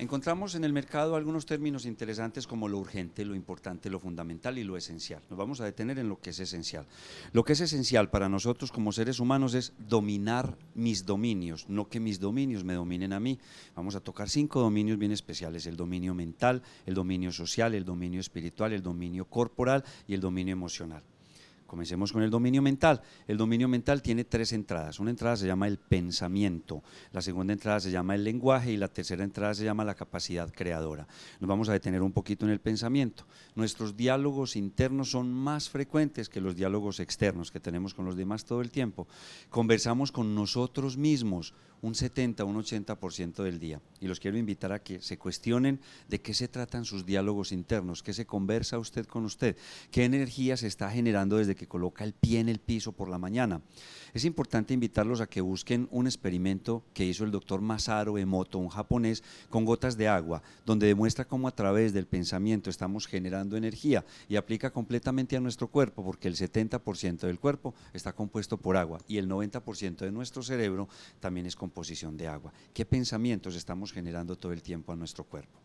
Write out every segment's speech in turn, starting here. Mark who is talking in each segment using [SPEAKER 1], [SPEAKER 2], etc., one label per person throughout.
[SPEAKER 1] Encontramos en el mercado algunos términos interesantes como lo urgente, lo importante, lo fundamental y lo esencial. Nos vamos a detener en lo que es esencial. Lo que es esencial para nosotros como seres humanos es dominar mis dominios, no que mis dominios me dominen a mí. Vamos a tocar cinco dominios bien especiales, el dominio mental, el dominio social, el dominio espiritual, el dominio corporal y el dominio emocional. Comencemos con el dominio mental. El dominio mental tiene tres entradas. Una entrada se llama el pensamiento, la segunda entrada se llama el lenguaje y la tercera entrada se llama la capacidad creadora. Nos vamos a detener un poquito en el pensamiento. Nuestros diálogos internos son más frecuentes que los diálogos externos que tenemos con los demás todo el tiempo. Conversamos con nosotros mismos un 70, un 80% del día. Y los quiero invitar a que se cuestionen de qué se tratan sus diálogos internos, qué se conversa usted con usted, qué energía se está generando desde que coloca el pie en el piso por la mañana. Es importante invitarlos a que busquen un experimento que hizo el doctor Masaru Emoto, un japonés, con gotas de agua, donde demuestra cómo a través del pensamiento estamos generando energía y aplica completamente a nuestro cuerpo, porque el 70% del cuerpo está compuesto por agua y el 90% de nuestro cerebro también es composición de agua. ¿Qué pensamientos estamos generando todo el tiempo a nuestro cuerpo?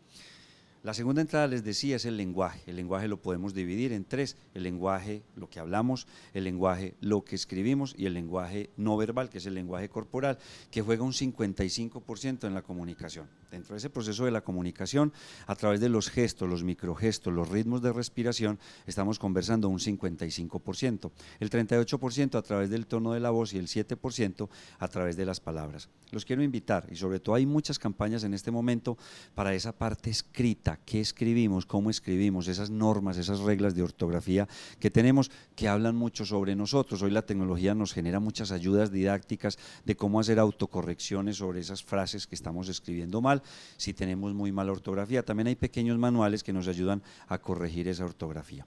[SPEAKER 1] La segunda entrada, les decía, es el lenguaje. El lenguaje lo podemos dividir en tres. El lenguaje, lo que hablamos, el lenguaje, lo que escribimos y el lenguaje no verbal, que es el lenguaje corporal, que juega un 55% en la comunicación. Dentro de ese proceso de la comunicación, a través de los gestos, los microgestos, los ritmos de respiración, estamos conversando un 55%. El 38% a través del tono de la voz y el 7% a través de las palabras. Los quiero invitar y sobre todo hay muchas campañas en este momento para esa parte escrita qué escribimos, cómo escribimos, esas normas, esas reglas de ortografía que tenemos que hablan mucho sobre nosotros. Hoy la tecnología nos genera muchas ayudas didácticas de cómo hacer autocorrecciones sobre esas frases que estamos escribiendo mal, si tenemos muy mala ortografía. También hay pequeños manuales que nos ayudan a corregir esa ortografía.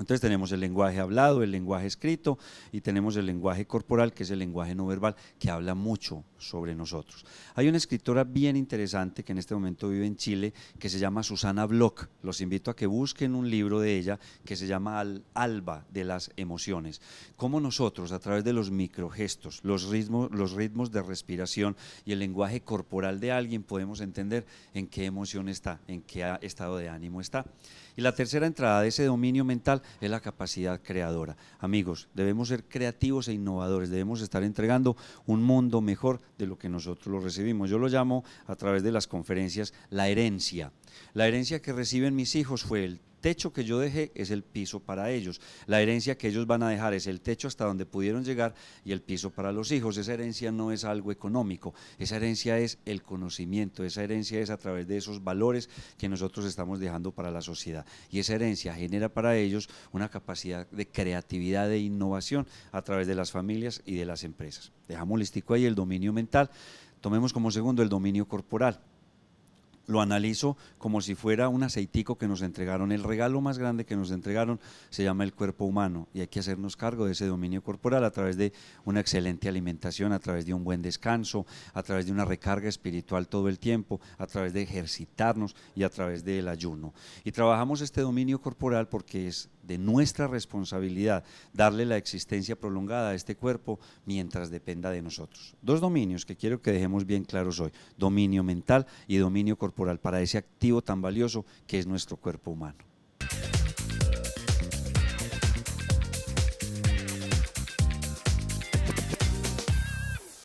[SPEAKER 1] Entonces tenemos el lenguaje hablado, el lenguaje escrito y tenemos el lenguaje corporal, que es el lenguaje no verbal, que habla mucho sobre nosotros. Hay una escritora bien interesante que en este momento vive en Chile, que se llama Susana Bloch. Los invito a que busquen un libro de ella que se llama Al Alba de las Emociones. Cómo nosotros, a través de los microgestos, los ritmos, los ritmos de respiración y el lenguaje corporal de alguien, podemos entender en qué emoción está, en qué estado de ánimo está. Y la tercera entrada de ese dominio mental es la capacidad creadora. Amigos, debemos ser creativos e innovadores, debemos estar entregando un mundo mejor de lo que nosotros lo recibimos. Yo lo llamo a través de las conferencias la herencia la herencia que reciben mis hijos fue el techo que yo dejé es el piso para ellos. La herencia que ellos van a dejar es el techo hasta donde pudieron llegar y el piso para los hijos. Esa herencia no es algo económico, esa herencia es el conocimiento, esa herencia es a través de esos valores que nosotros estamos dejando para la sociedad. Y esa herencia genera para ellos una capacidad de creatividad, de innovación a través de las familias y de las empresas. Dejamos listico ahí el dominio mental. Tomemos como segundo el dominio corporal lo analizo como si fuera un aceitico que nos entregaron. El regalo más grande que nos entregaron se llama el cuerpo humano y hay que hacernos cargo de ese dominio corporal a través de una excelente alimentación, a través de un buen descanso, a través de una recarga espiritual todo el tiempo, a través de ejercitarnos y a través del ayuno. Y trabajamos este dominio corporal porque es de nuestra responsabilidad darle la existencia prolongada a este cuerpo mientras dependa de nosotros. Dos dominios que quiero que dejemos bien claros hoy, dominio mental y dominio corporal para ese activo tan valioso que es nuestro cuerpo humano.